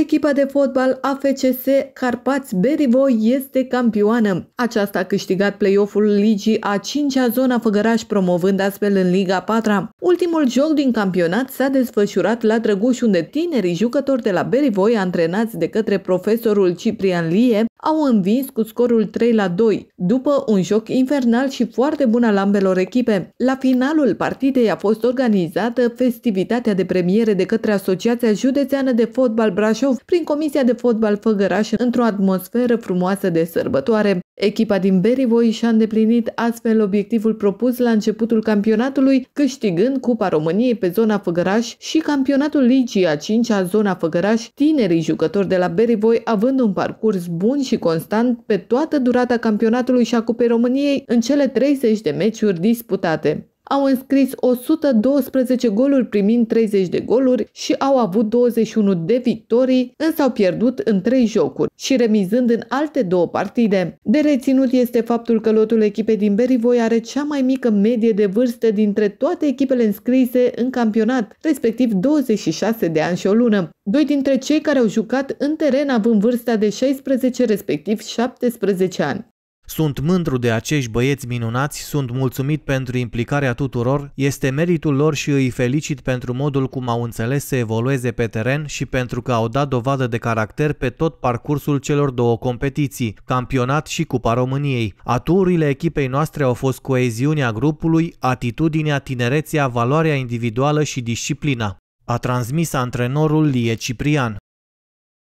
echipa de fotbal AFCS Carpați Berivoi este campioană. Aceasta a câștigat play-off-ul ligii a 5-a zona Făgăraș, promovând astfel în Liga 4 Ultimul joc din campionat s-a desfășurat la Drăguș, unde tinerii jucători de la Berivoi, antrenați de către profesorul Ciprian Lie, au învins cu scorul 3 la 2, după un joc infernal și foarte bun al ambelor echipe. La finalul partidei a fost organizată festivitatea de premiere de către Asociația Județeană de Fotbal Brașov prin Comisia de Fotbal Făgăraș într-o atmosferă frumoasă de sărbătoare. Echipa din Berivoi și-a îndeplinit astfel obiectivul propus la începutul campionatului, câștigând Cupa României pe zona Făgăraș și campionatul Ligii a 5 a zona Făgăraș, tinerii jucători de la Berivoi având un parcurs bun și constant pe toată durata campionatului și a Cupei României în cele 30 de meciuri disputate au înscris 112 goluri primind 30 de goluri și au avut 21 de victorii, însă au pierdut în 3 jocuri și remizând în alte două partide. De reținut este faptul că lotul echipei din Berivoi are cea mai mică medie de vârstă dintre toate echipele înscrise în campionat, respectiv 26 de ani și o lună. Doi dintre cei care au jucat în teren având vârsta de 16 respectiv 17 ani. Sunt mândru de acești băieți minunați, sunt mulțumit pentru implicarea tuturor, este meritul lor și îi felicit pentru modul cum au înțeles să evolueze pe teren și pentru că au dat dovadă de caracter pe tot parcursul celor două competiții, campionat și Cupa României. Aturile echipei noastre au fost coeziunea grupului, atitudinea, tinerețea, valoarea individuală și disciplina. A transmis antrenorul Lie Ciprian.